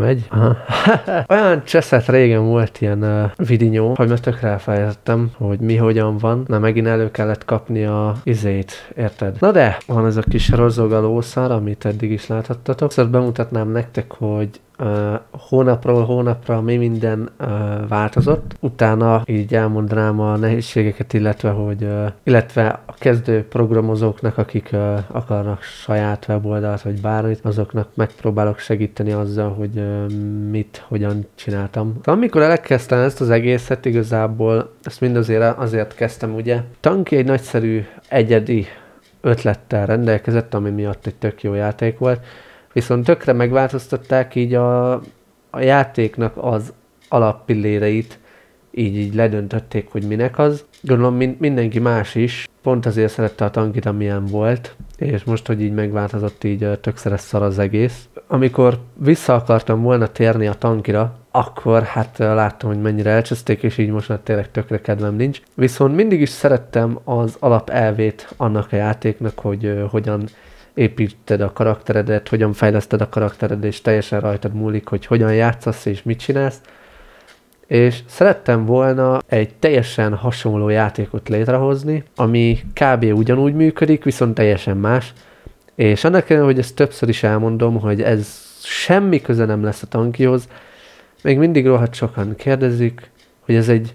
megy. Aha. Olyan cseszett régen volt ilyen uh, vidinyó, hogy most tökre elfelejtettem, hogy mi hogyan van. Na megint elő kellett kapni a izét, érted? Na de, van ez a kis rozogalószár, amit eddig is láthattatok. Szóval bemutatnám nektek, hogy hónapról hónapra mi minden változott. Utána így elmondanám a nehézségeket, illetve, hogy, illetve a kezdő programozóknak, akik akarnak saját weboldalt vagy bármit, azoknak megpróbálok segíteni azzal, hogy mit, hogyan csináltam. Amikor elkezdtem ezt az egészet, igazából ezt mind azért, azért kezdtem, ugye. Tanki egy nagyszerű egyedi ötlettel rendelkezett, ami miatt egy tök jó játék volt, viszont tökre megváltoztatták így a, a játéknak az alappilléreit, így, így ledöntötték, hogy minek az. Gondolom min- mindenki más is, pont azért szerette a tankit, amilyen volt, és most, hogy így megváltozott, így tök szar az egész. Amikor vissza akartam volna térni a tankira, akkor hát láttam, hogy mennyire elcseszték, és így most már tényleg tökre kedvem nincs. Viszont mindig is szerettem az alapelvét annak a játéknak, hogy uh, hogyan építed a karakteredet, hogyan fejleszted a karaktered, és teljesen rajtad múlik, hogy hogyan játszasz és mit csinálsz. És szerettem volna egy teljesen hasonló játékot létrehozni, ami kb. ugyanúgy működik, viszont teljesen más. És annak ellenére, hogy ezt többször is elmondom, hogy ez semmi köze nem lesz a tankihoz, még mindig rohadt sokan kérdezik, hogy ez egy,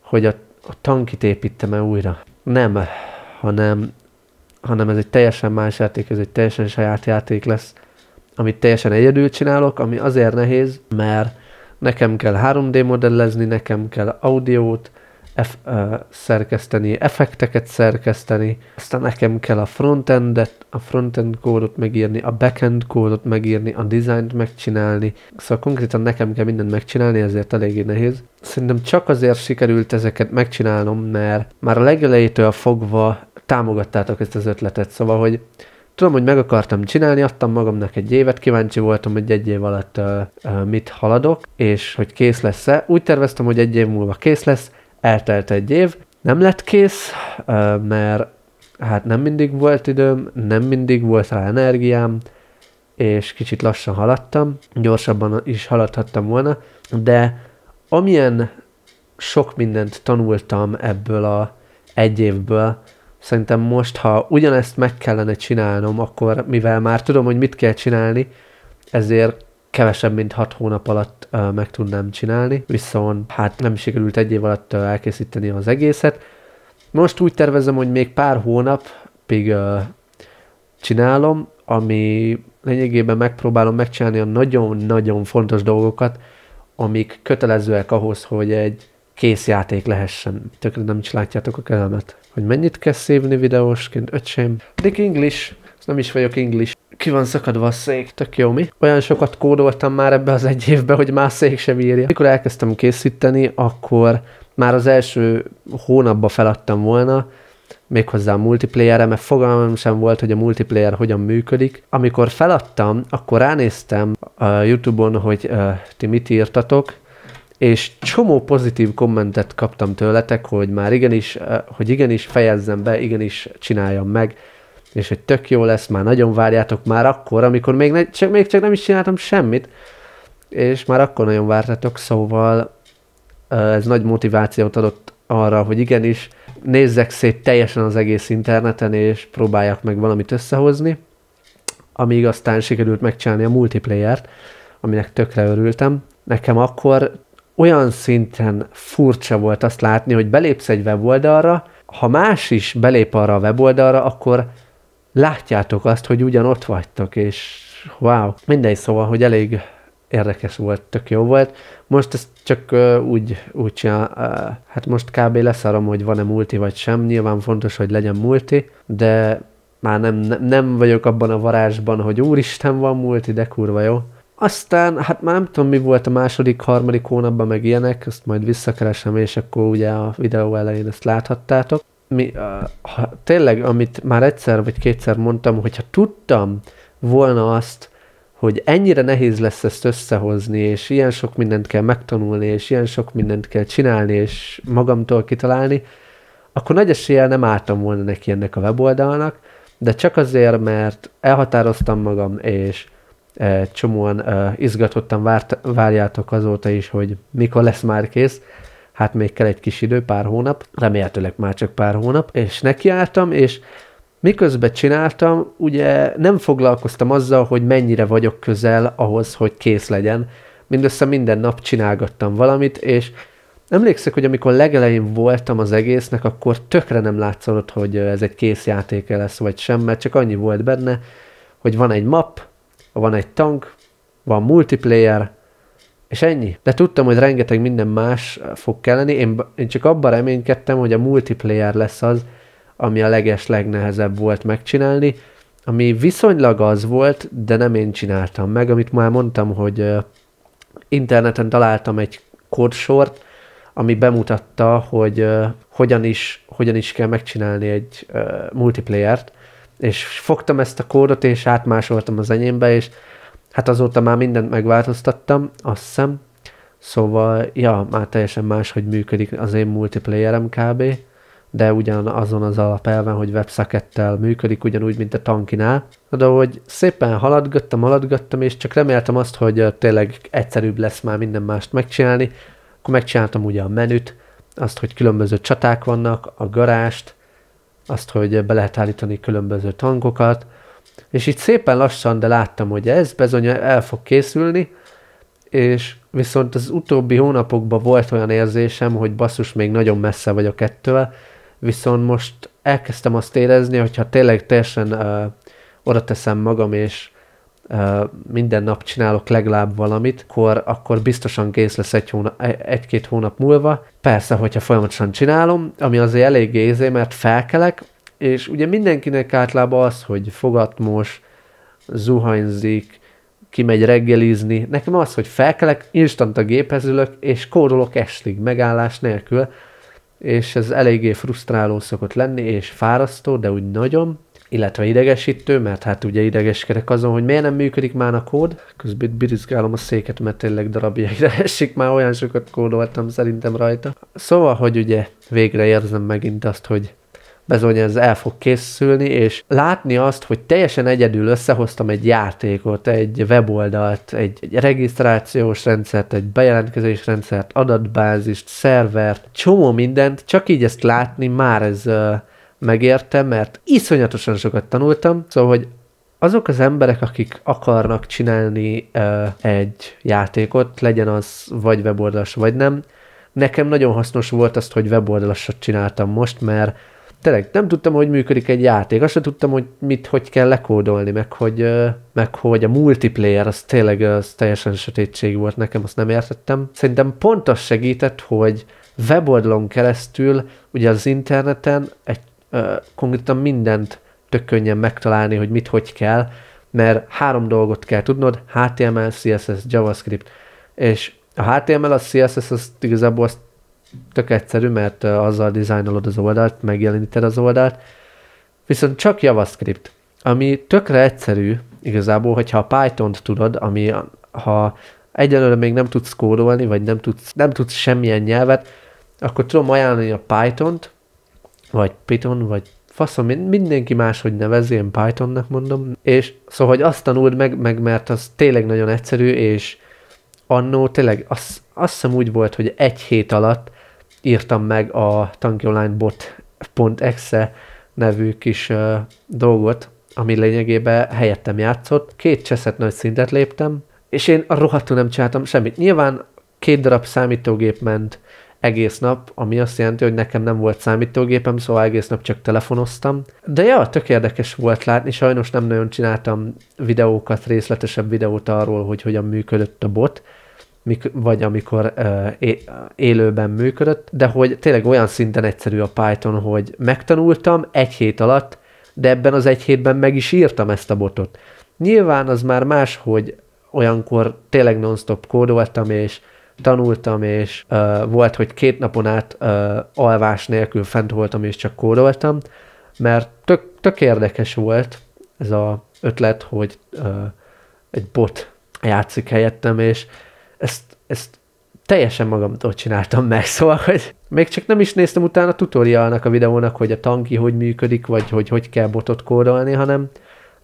hogy a, a tankit építem-e újra. Nem, hanem hanem ez egy teljesen más játék, ez egy teljesen saját játék lesz, amit teljesen egyedül csinálok, ami azért nehéz, mert nekem kell 3D modellezni, nekem kell audiót ef- uh, szerkeszteni, effekteket szerkeszteni, aztán nekem kell a frontendet, a frontend kódot megírni, a backend kódot megírni, a dizájnt megcsinálni, szóval konkrétan nekem kell mindent megcsinálni, ezért eléggé nehéz. Szerintem csak azért sikerült ezeket megcsinálnom, mert már a legelejétől fogva támogattátok ezt az ötletet, szóval, hogy tudom, hogy meg akartam csinálni, adtam magamnak egy évet, kíváncsi voltam, hogy egy év alatt uh, uh, mit haladok, és hogy kész lesz-e. Úgy terveztem, hogy egy év múlva kész lesz, eltelt egy év, nem lett kész, uh, mert hát nem mindig volt időm, nem mindig volt rá energiám, és kicsit lassan haladtam, gyorsabban is haladhattam volna, de amilyen sok mindent tanultam ebből a egy évből, Szerintem most, ha ugyanezt meg kellene csinálnom, akkor mivel már tudom, hogy mit kell csinálni, ezért kevesebb, mint 6 hónap alatt uh, meg tudnám csinálni, viszont hát nem sikerült egy év alatt uh, elkészíteni az egészet. Most úgy tervezem, hogy még pár hónapig uh, csinálom, ami lényegében megpróbálom megcsinálni a nagyon-nagyon fontos dolgokat, amik kötelezőek ahhoz, hogy egy kész játék lehessen. Tökre nem is látjátok a kezemet hogy mennyit kell szívni videósként, öcsém. Dick English, nem is vagyok English. Ki van szakadva a szék, tök jó mi? Olyan sokat kódoltam már ebbe az egy évbe, hogy már szék sem írja. Mikor elkezdtem készíteni, akkor már az első hónapban feladtam volna, méghozzá a e mert fogalmam sem volt, hogy a multiplayer hogyan működik. Amikor feladtam, akkor ránéztem a YouTube-on, hogy uh, ti mit írtatok, és csomó pozitív kommentet kaptam tőletek, hogy már igenis, eh, hogy igenis fejezzem be, igenis csináljam meg, és hogy tök jó lesz, már nagyon várjátok, már akkor, amikor még, ne, csak, még csak nem is csináltam semmit, és már akkor nagyon vártatok, szóval eh, ez nagy motivációt adott arra, hogy igenis nézzek szét teljesen az egész interneten, és próbáljak meg valamit összehozni, amíg aztán sikerült megcsinálni a multiplayer-t, aminek tökre örültem. Nekem akkor olyan szinten furcsa volt azt látni, hogy belépsz egy weboldalra, ha más is belép arra a weboldalra, akkor látjátok azt, hogy ugyanott vagytok, és wow, mindegy, szóval, hogy elég érdekes volt, tök jó volt. Most ezt csak uh, úgy, úgy csinál, uh, hát most kb. leszarom, hogy van-e multi vagy sem, nyilván fontos, hogy legyen multi, de már nem, nem, nem vagyok abban a varázsban, hogy úristen van multi, de kurva jó. Aztán, hát már nem tudom, mi volt a második, harmadik hónapban, meg ilyenek, ezt majd visszakeresem, és akkor ugye a videó elején ezt láthattátok. Mi, ha, tényleg, amit már egyszer vagy kétszer mondtam, hogyha tudtam volna azt, hogy ennyire nehéz lesz ezt összehozni, és ilyen sok mindent kell megtanulni, és ilyen sok mindent kell csinálni, és magamtól kitalálni, akkor nagy eséllyel nem álltam volna neki ennek a weboldalnak, de csak azért, mert elhatároztam magam, és csomóan izgatottan várt, várjátok azóta is, hogy mikor lesz már kész. Hát még kell egy kis idő, pár hónap, remélhetőleg már csak pár hónap, és nekiálltam, és miközben csináltam, ugye nem foglalkoztam azzal, hogy mennyire vagyok közel ahhoz, hogy kész legyen. Mindössze minden nap csinálgattam valamit, és emlékszek, hogy amikor legelején voltam az egésznek, akkor tökre nem látszott, hogy ez egy kész játék lesz, vagy sem, mert csak annyi volt benne, hogy van egy map, van egy tank, van multiplayer, és ennyi. De tudtam, hogy rengeteg minden más fog kelleni, én, én csak abban reménykedtem, hogy a multiplayer lesz az, ami a leges legnehezebb volt megcsinálni, ami viszonylag az volt, de nem én csináltam meg, amit már mondtam, hogy interneten találtam egy kódsort, ami bemutatta, hogy hogyan, is, hogyan is kell megcsinálni egy multiplayer-t, és fogtam ezt a kódot, és átmásoltam az enyémbe, és hát azóta már mindent megváltoztattam, azt hiszem. Szóval, ja, már teljesen más, hogy működik az én multiplayerem kb. De azon az alapelven, hogy websakettel működik, ugyanúgy, mint a tankinál. De hogy szépen haladgattam, haladgattam, és csak reméltem azt, hogy tényleg egyszerűbb lesz már minden mást megcsinálni. Akkor megcsináltam ugye a menüt, azt, hogy különböző csaták vannak, a garást, azt, hogy be lehet állítani különböző tangokat, és itt szépen lassan, de láttam, hogy ez bizony el fog készülni, és viszont az utóbbi hónapokban volt olyan érzésem, hogy basszus, még nagyon messze vagyok ettől, viszont most elkezdtem azt érezni, hogyha tényleg teljesen uh, oda teszem magam, és minden nap csinálok legalább valamit, akkor, akkor biztosan kész lesz egy hónap, e- egy-két hónap múlva. Persze, hogyha folyamatosan csinálom, ami azért elég gézé, mert felkelek, és ugye mindenkinek általában az, hogy fogatmos, zuhanyzik, kimegy reggelizni. Nekem az, hogy felkelek, instant a géphez ülök, és kórolok estig, megállás nélkül, és ez eléggé frusztráló szokott lenni, és fárasztó, de úgy nagyon, illetve idegesítő, mert hát ugye idegeskedek azon, hogy miért nem működik már a kód, közben birizgálom a széket, mert tényleg darabjaira esik, már olyan sokat kódoltam szerintem rajta. Szóval, hogy ugye végre érzem megint azt, hogy bizony ez el fog készülni, és látni azt, hogy teljesen egyedül összehoztam egy játékot, egy weboldalt, egy, egy regisztrációs rendszert, egy bejelentkezés rendszert, adatbázist, szervert, csomó mindent, csak így ezt látni már ez megérte, mert iszonyatosan sokat tanultam, szóval, hogy azok az emberek, akik akarnak csinálni uh, egy játékot, legyen az vagy weboldalas, vagy nem, nekem nagyon hasznos volt azt, hogy weboldalasat csináltam most, mert tényleg nem tudtam, hogy működik egy játék, azt sem tudtam, hogy mit, hogy kell lekódolni, meg hogy, uh, meg hogy a multiplayer, az tényleg az teljesen sötétség volt nekem, azt nem értettem. Szerintem pont az segített, hogy weboldalon keresztül, ugye az interneten egy konkrétan mindent tök könnyen megtalálni, hogy mit hogy kell, mert három dolgot kell tudnod, HTML, CSS, JavaScript, és a HTML, a CSS az igazából az tök egyszerű, mert azzal dizájnolod az oldalt, megjeleníted az oldalt, viszont csak JavaScript, ami tökre egyszerű igazából, hogyha a Python-t tudod, ami ha egyelőre még nem tudsz kódolni, vagy nem tudsz, nem tudsz semmilyen nyelvet, akkor tudom ajánlani a Python-t, vagy Python, vagy faszom, mindenki máshogy nevez, én Pythonnak mondom, és szóval, hogy azt tanuld meg, meg mert az tényleg nagyon egyszerű, és annó tényleg azt, azt hiszem úgy volt, hogy egy hét alatt írtam meg a tankyonlinebot.exe nevű kis uh, dolgot, ami lényegében helyettem játszott. Két cseszet nagy szintet léptem, és én rohadtul nem csináltam semmit. Nyilván két darab számítógép ment, egész nap, ami azt jelenti, hogy nekem nem volt számítógépem, szóval egész nap csak telefonoztam. De ja, tök érdekes volt látni, sajnos nem nagyon csináltam videókat, részletesebb videót arról, hogy hogyan működött a bot, vagy amikor uh, élőben működött, de hogy tényleg olyan szinten egyszerű a Python, hogy megtanultam egy hét alatt, de ebben az egy hétben meg is írtam ezt a botot. Nyilván az már más, hogy olyankor tényleg non-stop kódoltam, és tanultam, és uh, volt, hogy két napon át uh, alvás nélkül fent voltam, és csak kódoltam, mert tök, tök érdekes volt ez a ötlet, hogy uh, egy bot játszik helyettem, és ezt, ezt teljesen magamtól csináltam meg, szóval, hogy még csak nem is néztem utána a tutorialnak a videónak, hogy a tanki hogy működik, vagy hogy hogy kell botot kódolni, hanem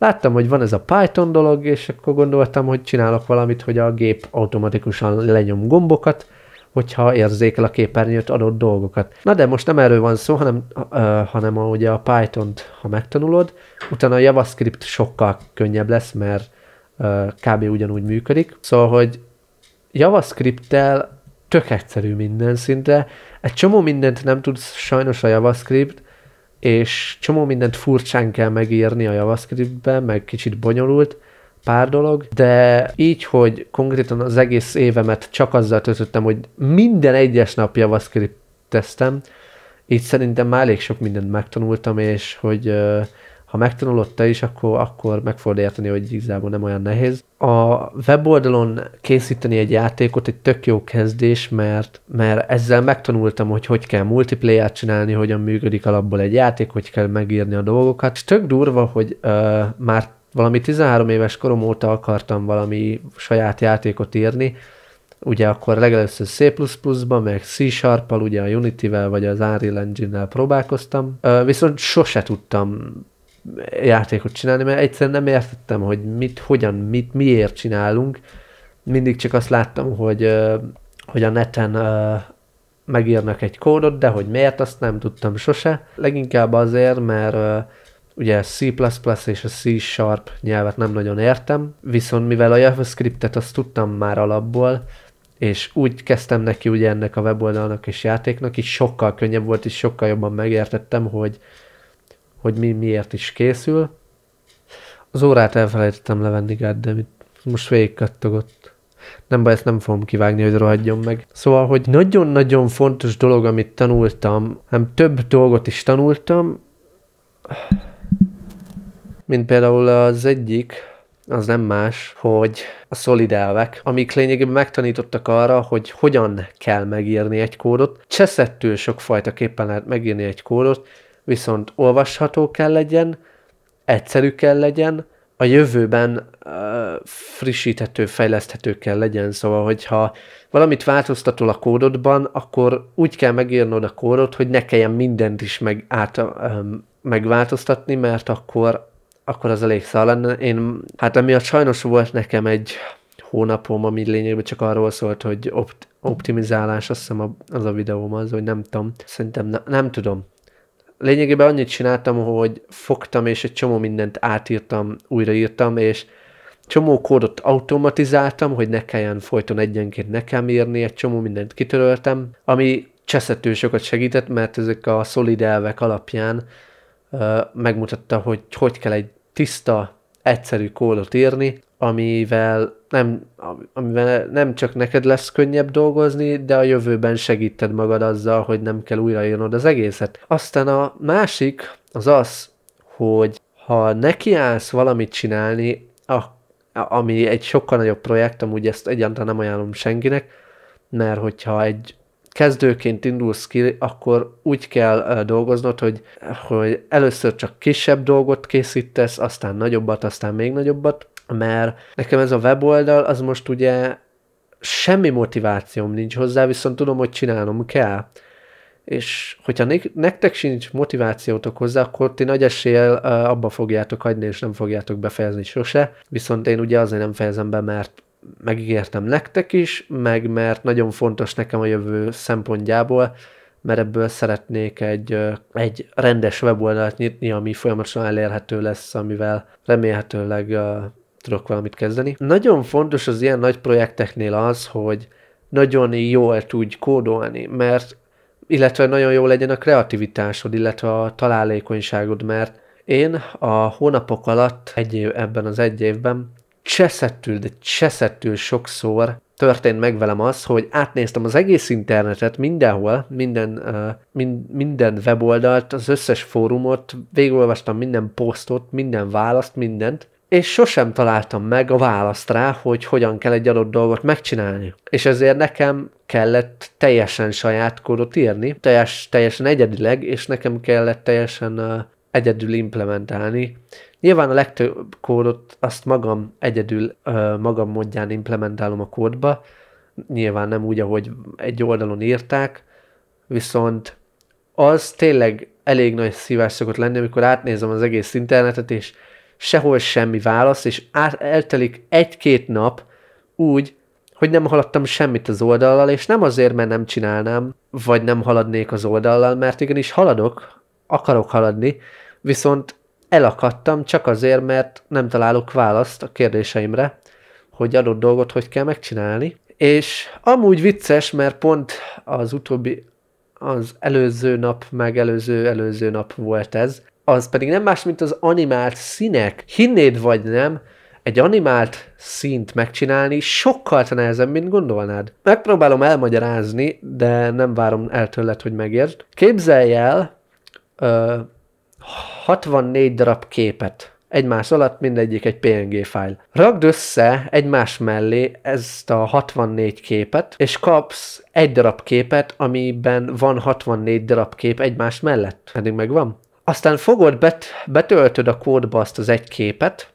láttam, hogy van ez a Python dolog, és akkor gondoltam, hogy csinálok valamit, hogy a gép automatikusan lenyom gombokat, hogyha érzékel a képernyőt adott dolgokat. Na de most nem erről van szó, hanem, uh, hanem a, ugye a Python-t, ha megtanulod, utána a JavaScript sokkal könnyebb lesz, mert uh, kb. ugyanúgy működik. Szóval, hogy JavaScript-tel tök egyszerű minden szinte. Egy csomó mindent nem tudsz sajnos a JavaScript, és csomó mindent furcsán kell megírni a JavaScript-ben, meg kicsit bonyolult pár dolog, de így, hogy konkrétan az egész évemet csak azzal töltöttem, hogy minden egyes nap JavaScript tesztem, így szerintem már elég sok mindent megtanultam, és hogy ha megtanulod te is, akkor, akkor meg fogod érteni, hogy igazából nem olyan nehéz. A weboldalon készíteni egy játékot egy tök jó kezdés, mert, mert ezzel megtanultam, hogy hogy kell multiplayer csinálni, hogyan működik alapból egy játék, hogy kell megírni a dolgokat. És tök durva, hogy uh, már valami 13 éves korom óta akartam valami saját játékot írni, ugye akkor legelőször C++-ban, meg C-Sharp-al, ugye a Unity-vel vagy az Unreal Engine-nel próbálkoztam, viszont sose tudtam játékot csinálni, mert egyszerűen nem értettem, hogy mit, hogyan, mit, miért csinálunk. Mindig csak azt láttam, hogy, hogy a neten megírnak egy kódot, de hogy miért, azt nem tudtam sose. Leginkább azért, mert ugye C++ és a C Sharp nyelvet nem nagyon értem, viszont mivel a JavaScriptet azt tudtam már alapból, és úgy kezdtem neki ugye ennek a weboldalnak és játéknak, így sokkal könnyebb volt, és sokkal jobban megértettem, hogy hogy mi miért is készül. Az órát elfelejtettem levenni, de Most végigkattogott. Nem baj, ezt nem fogom kivágni, hogy rohadjon meg. Szóval, hogy nagyon-nagyon fontos dolog, amit tanultam, hanem több dolgot is tanultam, mint például az egyik, az nem más, hogy a szolid elvek, amik lényegében megtanítottak arra, hogy hogyan kell megírni egy kódot. Cseszettől képpen lehet megírni egy kódot, viszont olvasható kell legyen, egyszerű kell legyen, a jövőben uh, frissíthető, fejleszthető kell legyen, szóval, hogyha valamit változtatol a kódodban, akkor úgy kell megírnod a kódot, hogy ne kelljen mindent is meg, át, um, megváltoztatni, mert akkor, akkor az elég szal lenne. Én, hát emiatt sajnos volt nekem egy hónapom, ami lényegében csak arról szólt, hogy opt- optimizálás, azt hiszem a, az a videóm az, hogy nem tudom, szerintem ne, nem tudom lényegében annyit csináltam, hogy fogtam, és egy csomó mindent átírtam, újraírtam, és csomó kódot automatizáltam, hogy ne kelljen folyton egyenként nekem írni, egy csomó mindent kitöröltem, ami cseszettő sokat segített, mert ezek a szolid elvek alapján uh, megmutatta, hogy hogy kell egy tiszta, egyszerű kódot írni, amivel nem, amivel nem csak neked lesz könnyebb dolgozni, de a jövőben segíted magad azzal, hogy nem kell újraírnod az egészet. Aztán a másik az az, hogy ha nekiállsz valamit csinálni, a, ami egy sokkal nagyobb projekt, amúgy ezt egyáltalán nem ajánlom senkinek, mert hogyha egy kezdőként indulsz ki, akkor úgy kell dolgoznod, hogy, hogy először csak kisebb dolgot készítesz, aztán nagyobbat, aztán még nagyobbat, mert nekem ez a weboldal, az most ugye semmi motivációm nincs hozzá, viszont tudom, hogy csinálnom kell. És hogyha nektek sincs motivációtok hozzá, akkor ti nagy eséllyel abba fogjátok hagyni, és nem fogjátok befejezni sose. Viszont én ugye azért nem fejezem be, mert megígértem nektek is, meg mert nagyon fontos nekem a jövő szempontjából, mert ebből szeretnék egy, egy rendes weboldalt nyitni, ami folyamatosan elérhető lesz, amivel remélhetőleg tudok valamit kezdeni. Nagyon fontos az ilyen nagy projekteknél az, hogy nagyon jól tudj kódolni, mert illetve nagyon jó legyen a kreativitásod, illetve a találékonyságod, mert én a hónapok alatt egy év, ebben az egy évben cseszettül, de cseszettül sokszor történt meg velem az, hogy átnéztem az egész internetet mindenhol, minden, uh, mind, minden weboldalt, az összes fórumot, végigolvastam minden posztot, minden választ, mindent, és sosem találtam meg a választ rá, hogy hogyan kell egy adott dolgot megcsinálni. És ezért nekem kellett teljesen saját kódot írni, teljes, teljesen egyedileg, és nekem kellett teljesen uh, egyedül implementálni. Nyilván a legtöbb kódot azt magam egyedül, uh, magam módján implementálom a kódba, nyilván nem úgy, ahogy egy oldalon írták, viszont az tényleg elég nagy szívás szokott lenni, amikor átnézem az egész internetet, és sehol semmi válasz, és át, eltelik egy-két nap úgy, hogy nem haladtam semmit az oldallal, és nem azért, mert nem csinálnám, vagy nem haladnék az oldallal, mert igenis haladok, akarok haladni, viszont elakadtam csak azért, mert nem találok választ a kérdéseimre, hogy adott dolgot hogy kell megcsinálni. És amúgy vicces, mert pont az utóbbi, az előző nap, meg előző, előző nap volt ez, az pedig nem más, mint az animált színek. Hinnéd vagy nem, egy animált szint megcsinálni sokkal nehezebb, mint gondolnád. Megpróbálom elmagyarázni, de nem várom el tőled, hogy megértsd. Képzelj el ö, 64 darab képet egymás alatt, mindegyik egy PNG fájl. Ragd össze egymás mellé ezt a 64 képet, és kapsz egy darab képet, amiben van 64 darab kép egymás mellett. Pedig megvan? Aztán fogod, bet, betöltöd a kódba azt az egy képet,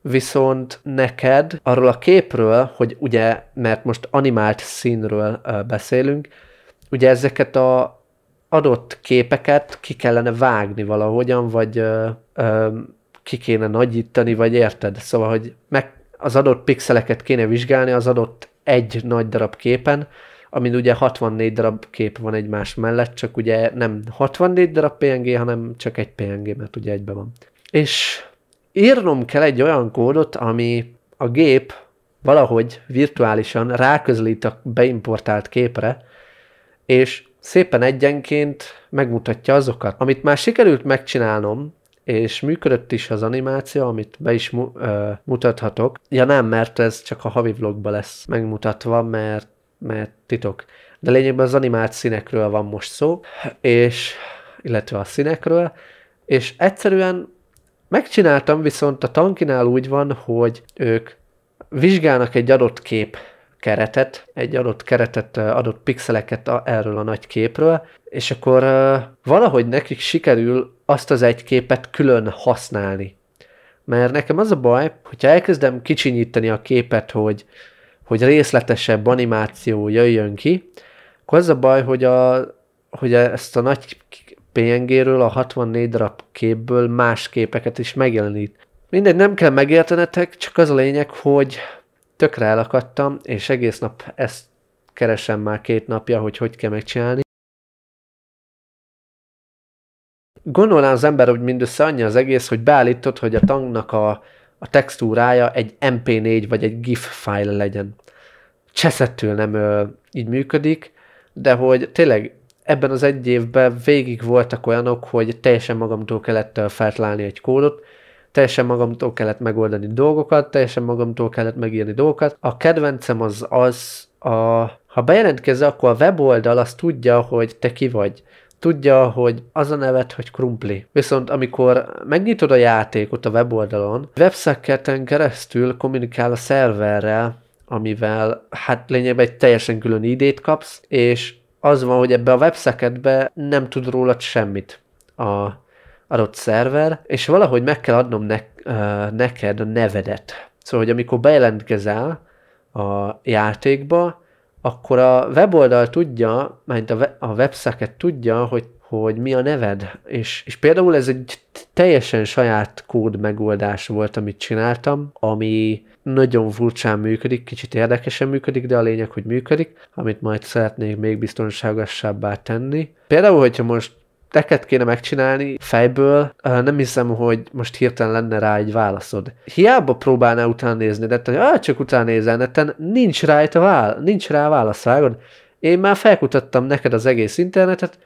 viszont neked arról a képről, hogy ugye, mert most animált színről beszélünk, ugye ezeket a adott képeket ki kellene vágni valahogyan, vagy ö, ö, ki kéne nagyítani, vagy érted? Szóval, hogy meg az adott pixeleket kéne vizsgálni az adott egy nagy darab képen, amin ugye 64 darab kép van egymás mellett, csak ugye nem 64 darab PNG, hanem csak egy PNG, mert ugye egybe van. És írnom kell egy olyan kódot, ami a gép valahogy virtuálisan ráközlít a beimportált képre, és szépen egyenként megmutatja azokat, amit már sikerült megcsinálnom, és működött is az animáció, amit be is mu- ö, mutathatok. Ja nem, mert ez csak a havi vlogba lesz megmutatva, mert mert titok. De lényegben az animált színekről van most szó, és illetve a színekről, és egyszerűen megcsináltam, viszont a tankinál úgy van, hogy ők vizsgálnak egy adott kép keretet, egy adott keretet, adott pixeleket a, erről a nagy képről, és akkor uh, valahogy nekik sikerül azt az egy képet külön használni. Mert nekem az a baj, hogyha elkezdem kicsinyíteni a képet, hogy hogy részletesebb animáció jöjjön ki, akkor az a baj, hogy, a, hogy ezt a nagy PNG-ről a 64 darab képből más képeket is megjelenít. Mindegy, nem kell megértenetek, csak az a lényeg, hogy tökre elakadtam, és egész nap ezt keresem már két napja, hogy hogy kell megcsinálni. Gondolná az ember, hogy mindössze annyi az egész, hogy beállítod, hogy a tanknak a a textúrája egy MP4 vagy egy GIF file legyen. Cseszettől nem ö, így működik, de hogy tényleg ebben az egy évben végig voltak olyanok, hogy teljesen magamtól kellett feltalálni egy kódot, teljesen magamtól kellett megoldani dolgokat, teljesen magamtól kellett megírni dolgokat. A kedvencem az az, a, ha bejelentkezel, akkor a weboldal azt tudja, hogy te ki vagy tudja, hogy az a nevet, hogy krumpli. Viszont amikor megnyitod a játékot a weboldalon, websocketen keresztül kommunikál a szerverrel, amivel hát lényegben egy teljesen külön idét kapsz, és az van, hogy ebbe a websocketbe nem tud rólad semmit a adott szerver, és valahogy meg kell adnom ne, neked a nevedet. Szóval, hogy amikor bejelentkezel a játékba, akkor a weboldal tudja, mert a, a tudja, hogy hogy mi a neved. És, és például ez egy teljesen saját kód megoldás volt, amit csináltam, ami nagyon furcsán működik, kicsit érdekesen működik, de a lényeg, hogy működik, amit majd szeretnék még biztonságosabbá tenni. Például, hogyha most Teket kéne megcsinálni fejből, nem hiszem, hogy most hirtelen lenne rá egy válaszod. Hiába próbálná utána nézni, de te ah, csak utána nézel, neten nincs rá itt a vál, nincs rá válasz, vágod? Én már felkutattam neked az egész internetet,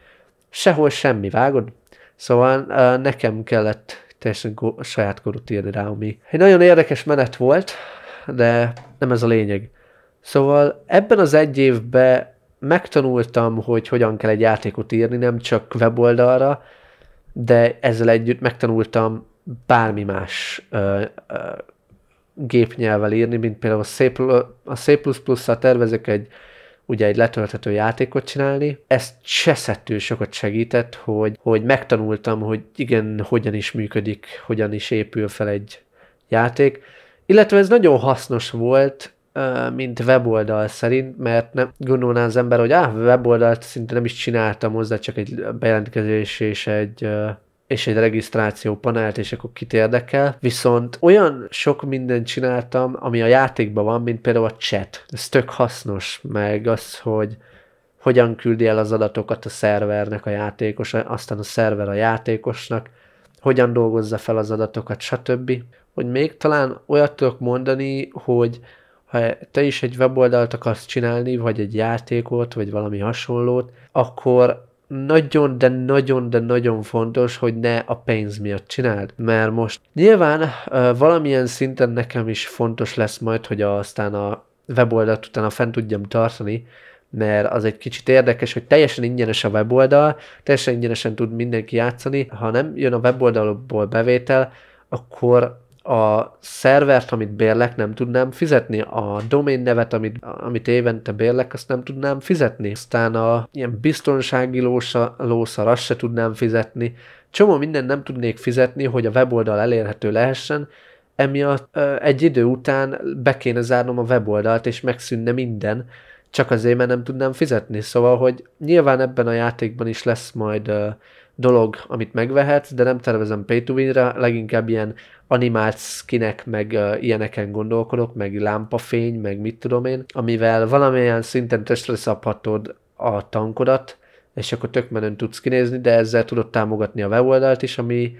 sehol semmi, vágod? Szóval nekem kellett teljesen go- saját korot írni rá, ami egy nagyon érdekes menet volt, de nem ez a lényeg. Szóval ebben az egy évben megtanultam, hogy hogyan kell egy játékot írni, nem csak weboldalra, de ezzel együtt megtanultam bármi más ö, ö, gépnyelvel írni, mint például a C++, a C++-szal tervezek egy, ugye egy letölthető játékot csinálni. Ez cseszettő sokat segített, hogy, hogy megtanultam, hogy igen, hogyan is működik, hogyan is épül fel egy játék. Illetve ez nagyon hasznos volt mint weboldal szerint, mert nem gondolná az ember, hogy áh, weboldalt szinte nem is csináltam hozzá, csak egy bejelentkezés és egy és egy regisztráció panelt, és akkor kit érdekel. Viszont olyan sok mindent csináltam, ami a játékban van, mint például a chat. Ez tök hasznos, meg az, hogy hogyan küldi el az adatokat a szervernek a játékos, aztán a szerver a játékosnak, hogyan dolgozza fel az adatokat, stb. Hogy még talán olyat tudok mondani, hogy ha te is egy weboldalt akarsz csinálni, vagy egy játékot, vagy valami hasonlót, akkor nagyon, de nagyon, de nagyon fontos, hogy ne a pénz miatt csináld. Mert most nyilván valamilyen szinten nekem is fontos lesz majd, hogy aztán a weboldalt utána fent tudjam tartani, mert az egy kicsit érdekes, hogy teljesen ingyenes a weboldal, teljesen ingyenesen tud mindenki játszani. Ha nem jön a weboldalból bevétel, akkor a szervert, amit bérlek, nem tudnám fizetni, a domain nevet, amit, amit évente bérlek, azt nem tudnám fizetni. Aztán a ilyen biztonsági lósa, lószar, azt se tudnám fizetni. Csomó mindent nem tudnék fizetni, hogy a weboldal elérhető lehessen, emiatt egy idő után be kéne zárnom a weboldalt, és megszűnne minden, csak azért, mert nem tudnám fizetni. Szóval, hogy nyilván ebben a játékban is lesz majd dolog, amit megvehet, de nem tervezem pay to win-re, leginkább ilyen animált skinek, meg uh, ilyeneken gondolkodok, meg lámpafény, meg mit tudom én, amivel valamilyen szinten testre szabhatod a tankodat, és akkor tök menőn tudsz kinézni, de ezzel tudod támogatni a weboldalt is, ami,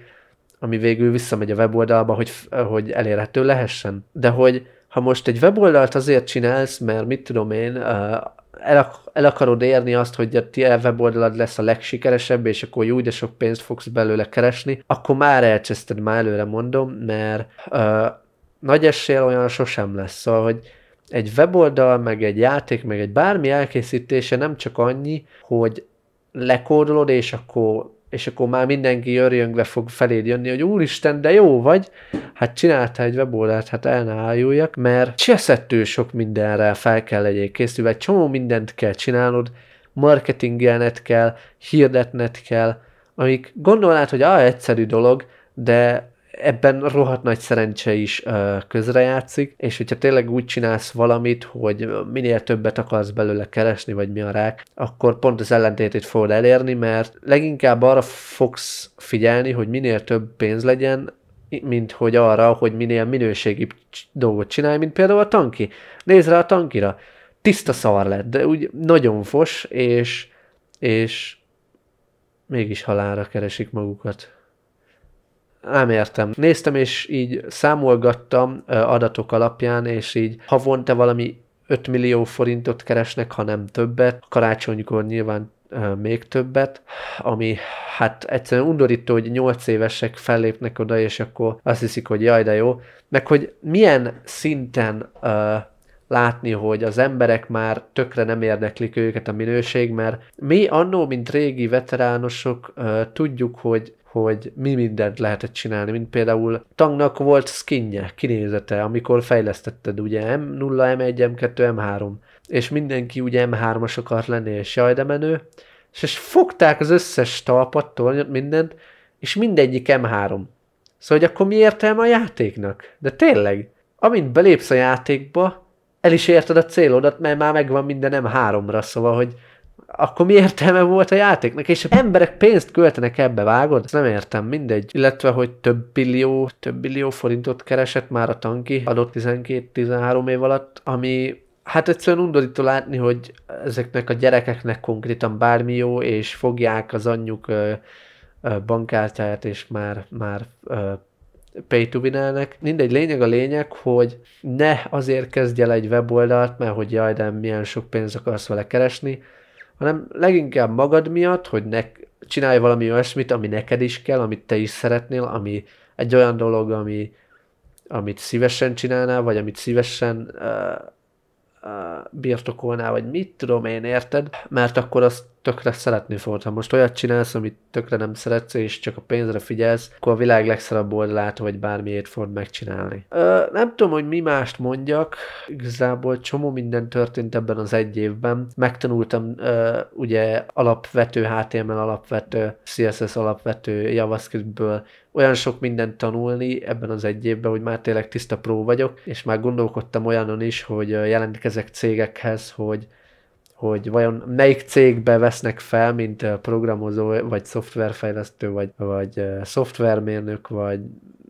ami végül visszamegy a weboldalba, hogy, hogy elérhető lehessen. De hogy ha most egy weboldalt azért csinálsz, mert mit tudom én, el, el akarod érni azt, hogy a ti weboldalad lesz a legsikeresebb, és akkor úgy de sok pénzt fogsz belőle keresni, akkor már elcseszted, már előre mondom, mert uh, nagy esél olyan sosem lesz. Szóval, hogy egy weboldal, meg egy játék, meg egy bármi elkészítése nem csak annyi, hogy lekódolod, és akkor és akkor már mindenki örjöngve fog feléd jönni, hogy úristen, de jó vagy, hát csináltál egy weboldalt, hát el ne álljuljak, mert cseszettő sok mindenre fel kell legyél készülve, egy csomó mindent kell csinálnod, marketingelned kell, hirdetned kell, amik gondolnád, hogy a egyszerű dolog, de ebben rohadt nagy szerencse is közrejátszik, és hogyha tényleg úgy csinálsz valamit, hogy minél többet akarsz belőle keresni, vagy mi a rák, akkor pont az ellentétét fogod elérni, mert leginkább arra fogsz figyelni, hogy minél több pénz legyen, mint hogy arra, hogy minél minőségibb dolgot csinálj, mint például a tanki. Nézd rá a tankira. Tiszta szar lett, de úgy nagyon fos, és, és mégis halára keresik magukat nem értem. Néztem, és így számolgattam adatok alapján, és így havonta valami 5 millió forintot keresnek, ha nem többet. Karácsonykor nyilván még többet, ami hát egyszerűen undorító, hogy 8 évesek fellépnek oda, és akkor azt hiszik, hogy jaj, de jó. Meg hogy milyen szinten uh, látni, hogy az emberek már tökre nem érdeklik őket a minőség, mert mi annó, mint régi veteránosok uh, tudjuk, hogy hogy mi mindent lehetett csinálni, mint például Tangnak volt skinje, kinézete, amikor fejlesztetted ugye M0, M1, M2, M3, és mindenki ugye M3-as akart lenni, és jaj de menő, és, és fogták az összes talpat, tornyot, mindent, és mindegyik M3. Szóval, hogy akkor mi értelme a játéknak? De tényleg, amint belépsz a játékba, el is érted a célodat, mert már megvan minden M3-ra, szóval, hogy akkor mi értelme volt a játéknak? És emberek pénzt költenek ebbe, vágod? Ezt nem értem, mindegy. Illetve, hogy több billió, több billió forintot keresett már a tanki adott 12-13 év alatt, ami hát egyszerűen undorító látni, hogy ezeknek a gyerekeknek konkrétan bármi jó, és fogják az anyjuk ö, ö, bankkártyáját, és már, már ö, pay to win-elnek. Mindegy, lényeg a lényeg, hogy ne azért kezdj el egy weboldalt, mert hogy jaj, de milyen sok pénzt akarsz vele keresni, hanem leginkább magad miatt, hogy ne, csinálj valami olyasmit, ami neked is kell, amit te is szeretnél, ami egy olyan dolog, ami, amit szívesen csinálnál, vagy amit szívesen uh, uh, birtokolnál, vagy mit tudom én, érted? Mert akkor azt tökre szeretni fogod. Ha most olyat csinálsz, amit tökre nem szeretsz, és csak a pénzre figyelsz, akkor a világ legszarabb oldalát, vagy bármiért fogod megcsinálni. Ö, nem tudom, hogy mi mást mondjak. Igazából csomó minden történt ebben az egy évben. Megtanultam ö, ugye alapvető HTML alapvető, CSS alapvető, JavaScriptből olyan sok mindent tanulni ebben az egy évben, hogy már tényleg tiszta pró vagyok, és már gondolkodtam olyanon is, hogy jelentkezek cégekhez, hogy hogy vajon melyik cégbe vesznek fel, mint programozó, vagy szoftverfejlesztő, vagy, vagy szoftvermérnök, vagy,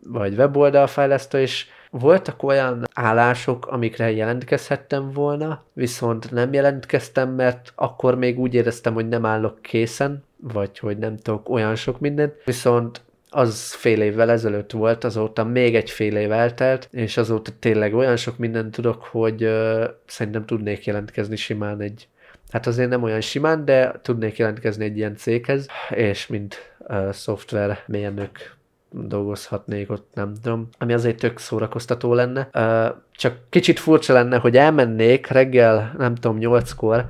vagy weboldalfejlesztő, és voltak olyan állások, amikre jelentkezhettem volna, viszont nem jelentkeztem, mert akkor még úgy éreztem, hogy nem állok készen, vagy hogy nem tudok olyan sok mindent, viszont az fél évvel ezelőtt volt, azóta még egy fél év eltelt, és azóta tényleg olyan sok mindent tudok, hogy ö, szerintem tudnék jelentkezni simán egy Hát azért nem olyan simán, de tudnék jelentkezni egy ilyen céghez, és mint uh, szoftver mérnök dolgozhatnék ott, nem tudom, ami azért tök szórakoztató lenne. Uh, csak kicsit furcsa lenne, hogy elmennék reggel, nem tudom, 8-kor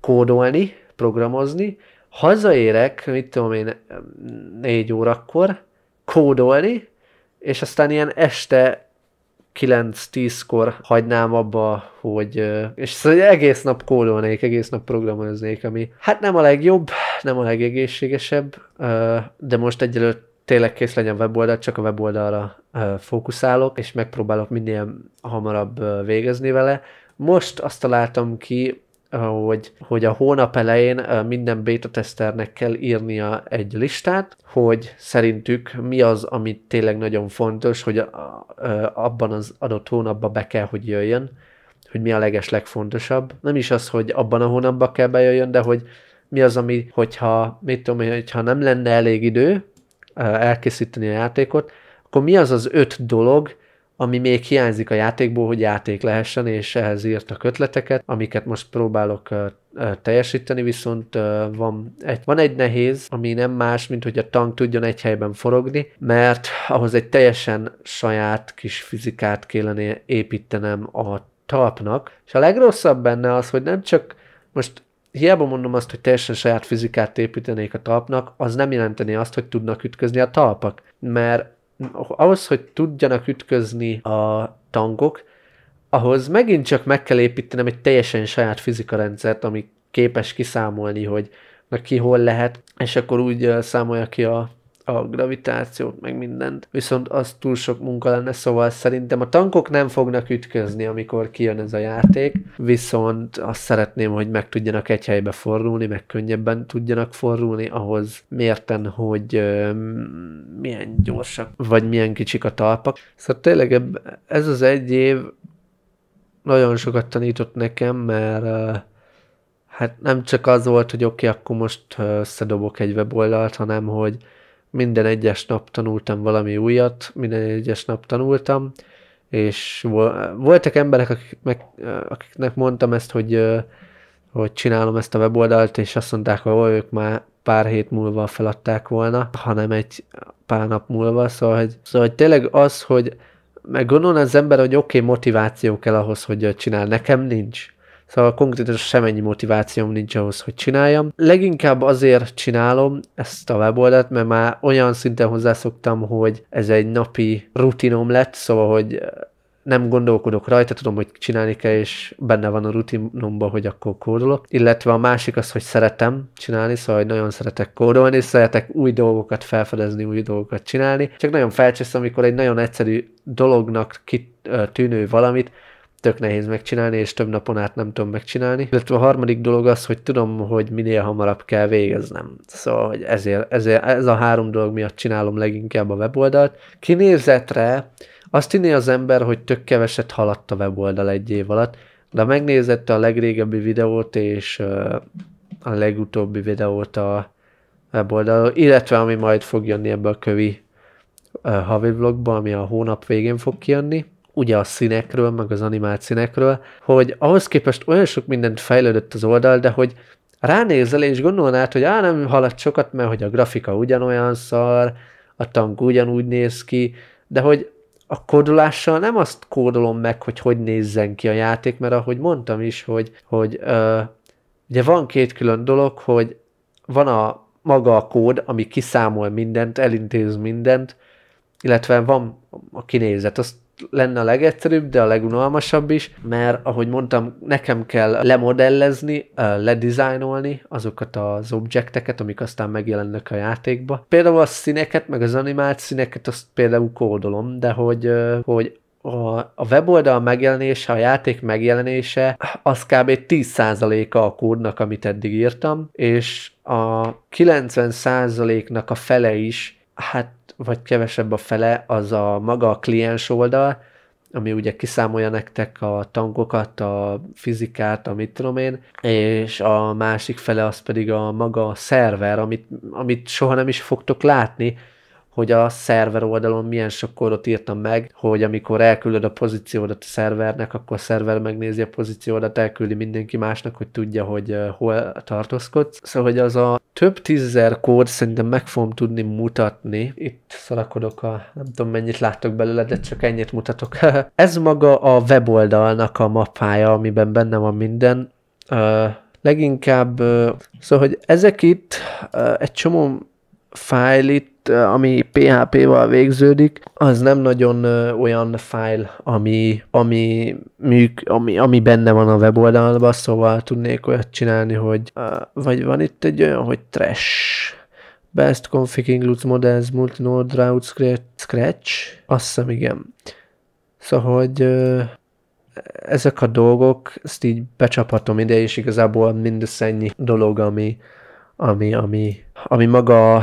kódolni, programozni, hazaérek, mit tudom én, 4 órakor kódolni, és aztán ilyen este 9-10-kor hagynám abba, hogy, és szóval egész nap kódolnék, egész nap programoznék, ami hát nem a legjobb, nem a legegészségesebb, de most egyelőre tényleg kész legyen weboldal, csak a weboldalra fókuszálok, és megpróbálok minél hamarabb végezni vele. Most azt találtam ki, hogy, hogy a hónap elején minden beta testernek kell írnia egy listát, hogy szerintük mi az, amit tényleg nagyon fontos, hogy a, a, abban az adott hónapban be kell, hogy jöjjön, hogy mi a leges legfontosabb. Nem is az, hogy abban a hónapban kell bejöjjön, de hogy mi az, ami, hogyha, mit tudom hogyha nem lenne elég idő elkészíteni a játékot, akkor mi az az öt dolog, ami még hiányzik a játékból, hogy játék lehessen, és ehhez írtak ötleteket, amiket most próbálok teljesíteni, viszont van egy, van egy nehéz, ami nem más, mint hogy a tank tudjon egy helyben forogni, mert ahhoz egy teljesen saját kis fizikát kellene építenem a talpnak, és a legrosszabb benne az, hogy nem csak most hiába mondom azt, hogy teljesen saját fizikát építenék a talpnak, az nem jelenteni azt, hogy tudnak ütközni a talpak, mert ahhoz, hogy tudjanak ütközni a tangok, ahhoz megint csak meg kell építenem egy teljesen saját fizikarendszert, ami képes kiszámolni, hogy na ki hol lehet, és akkor úgy számolja ki a a gravitációt, meg mindent, viszont az túl sok munka lenne, szóval szerintem a tankok nem fognak ütközni, amikor kijön ez a játék, viszont azt szeretném, hogy meg tudjanak egy helybe fordulni, meg könnyebben tudjanak fordulni, ahhoz mérten, hogy ö, milyen gyorsak, vagy milyen kicsik a talpak. Szóval tényleg ez az egy év nagyon sokat tanított nekem, mert hát nem csak az volt, hogy oké, okay, akkor most összedobok egy weboldalt, hanem hogy minden egyes nap tanultam valami újat, minden egyes nap tanultam, és voltak emberek, akik meg, akiknek mondtam ezt, hogy, hogy csinálom ezt a weboldalt, és azt mondták, hogy ők már pár hét múlva feladták volna, hanem egy pár nap múlva, szóval hogy, szóval, hogy tényleg az, hogy meg gondolom az ember, hogy oké, okay, motiváció kell ahhoz, hogy csinál, nekem nincs. Szóval konkrétan semennyi motivációm nincs ahhoz, hogy csináljam. Leginkább azért csinálom ezt a weboldalt, mert már olyan szinten hozzászoktam, hogy ez egy napi rutinom lett, szóval, hogy eh, nem gondolkodok rajta, tudom, hogy csinálni kell, és benne van a rutinomban, hogy akkor kódolok. Illetve a másik az, hogy szeretem csinálni, szóval hogy nagyon szeretek kódolni, és szeretek új dolgokat felfedezni, új dolgokat csinálni. Csak nagyon felcsesz, amikor egy nagyon egyszerű dolognak kitűnő valamit, tök nehéz megcsinálni, és több napon át nem tudom megcsinálni. Illetve a harmadik dolog az, hogy tudom, hogy minél hamarabb kell végeznem. Szóval hogy ezért, ezért ez a három dolog miatt csinálom leginkább a weboldalt. Kinézetre azt hinné az ember, hogy tök keveset haladt a weboldal egy év alatt, de megnézette a legrégebbi videót és a legutóbbi videót a weboldal. illetve ami majd fog jönni ebbe a kövi havi vlogba, ami a hónap végén fog kijönni, ugye a színekről, meg az animált színekről, hogy ahhoz képest olyan sok mindent fejlődött az oldal, de hogy ránézel és gondolnád, hogy á, nem halad sokat, mert hogy a grafika ugyanolyan szar, a tank ugyanúgy néz ki, de hogy a kódolással nem azt kódolom meg, hogy hogy nézzen ki a játék, mert ahogy mondtam is, hogy, hogy ö, ugye van két külön dolog, hogy van a maga a kód, ami kiszámol mindent, elintéz mindent, illetve van a kinézet, azt lenne a legegyszerűbb, de a legunalmasabb is, mert ahogy mondtam, nekem kell lemodellezni, ledizájnolni azokat az objekteket, amik aztán megjelennek a játékba. Például a színeket, meg az animált színeket, azt például kódolom, de hogy, hogy a, a weboldal megjelenése, a játék megjelenése, az kb. 10%-a a kódnak, amit eddig írtam, és a 90%-nak a fele is, hát vagy kevesebb a fele, az a maga a kliens oldal, ami ugye kiszámolja nektek a tankokat, a fizikát, a mit tudom én, és a másik fele az pedig a maga a szerver, amit, amit soha nem is fogtok látni, hogy a szerver oldalon milyen sok kódot írtam meg, hogy amikor elküldöd a pozíciódat a szervernek, akkor a szerver megnézi a pozíciódat, elküldi mindenki másnak, hogy tudja, hogy hol tartózkodsz. Szóval, hogy az a több tízezer kód szerintem meg fogom tudni mutatni. Itt szalakodok a, nem tudom mennyit láttok belőle, de csak ennyit mutatok. Ez maga a weboldalnak a mappája, amiben benne van minden. Uh, leginkább, uh, szóval, hogy ezek itt uh, egy csomó fájl itt ami PHP-val végződik, az nem nagyon olyan fájl, ami, ami, műk, ami, ami benne van a weboldalban, szóval tudnék olyat csinálni, hogy vagy van itt egy olyan, hogy trash, best config includes models, multinode, route, scratch, azt hiszem igen. Szóval, hogy ezek a dolgok, ezt így becsaphatom ide, és igazából mindössze ennyi dolog, ami, ami, ami, ami maga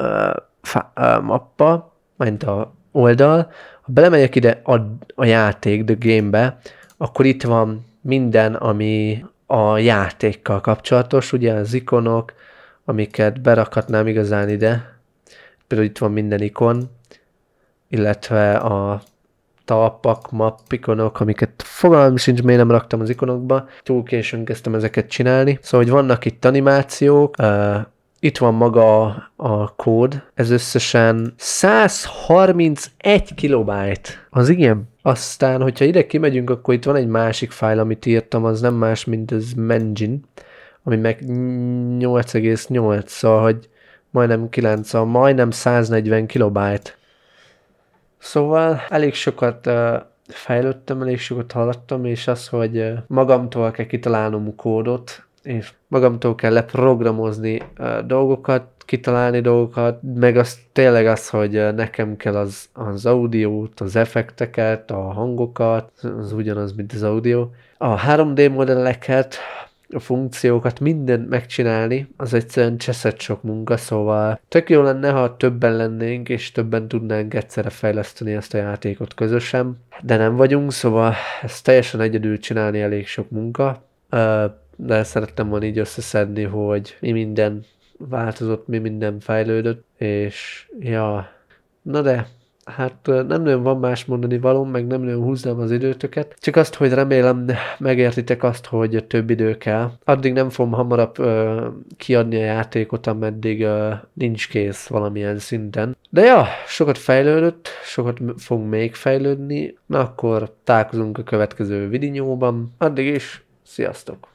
uh, fa, uh, mappa, majd a oldal, ha belemegyek ide a, a játék, the game-be, akkor itt van minden, ami a játékkal kapcsolatos, ugye az ikonok, amiket berakhatnám igazán ide, például itt van minden ikon, illetve a talpak, map ikonok, amiket fogalmam sincs, miért nem raktam az ikonokba. Túl későn kezdtem ezeket csinálni. Szóval, hogy vannak itt animációk, itt van maga a kód, ez összesen 131 kilobájt. Az igen. Aztán, hogyha ide kimegyünk, akkor itt van egy másik fájl, amit írtam, az nem más, mint az Mengin, ami meg 8,8, szóval, hogy majdnem 9, szóval majdnem 140 kilobájt. Szóval elég sokat uh, fejlődtem, elég sokat haladtam, és az, hogy uh, magamtól kell kitalálnom kódot, és magamtól kell leprogramozni dolgokat, kitalálni dolgokat, meg az tényleg az, hogy nekem kell az, az audiót, az effekteket, a hangokat, az ugyanaz, mint az audio. A 3D modelleket, a funkciókat, mindent megcsinálni, az egyszerűen cseszett sok munka, szóval tök jó lenne, ha többen lennénk, és többen tudnánk egyszerre fejleszteni ezt a játékot közösen, de nem vagyunk, szóval ezt teljesen egyedül csinálni elég sok munka. Uh, de szerettem volna így összeszedni, hogy mi minden változott, mi minden fejlődött, és ja, na de hát nem nagyon van más mondani valóm, meg nem nagyon húznám az időtöket, csak azt, hogy remélem megértitek azt, hogy több idő kell. Addig nem fogom hamarabb ö, kiadni a játékot, ameddig ö, nincs kész valamilyen szinten. De ja, sokat fejlődött, sokat fog még fejlődni, na akkor találkozunk a következő vidinyóban, Addig is Sziasztok!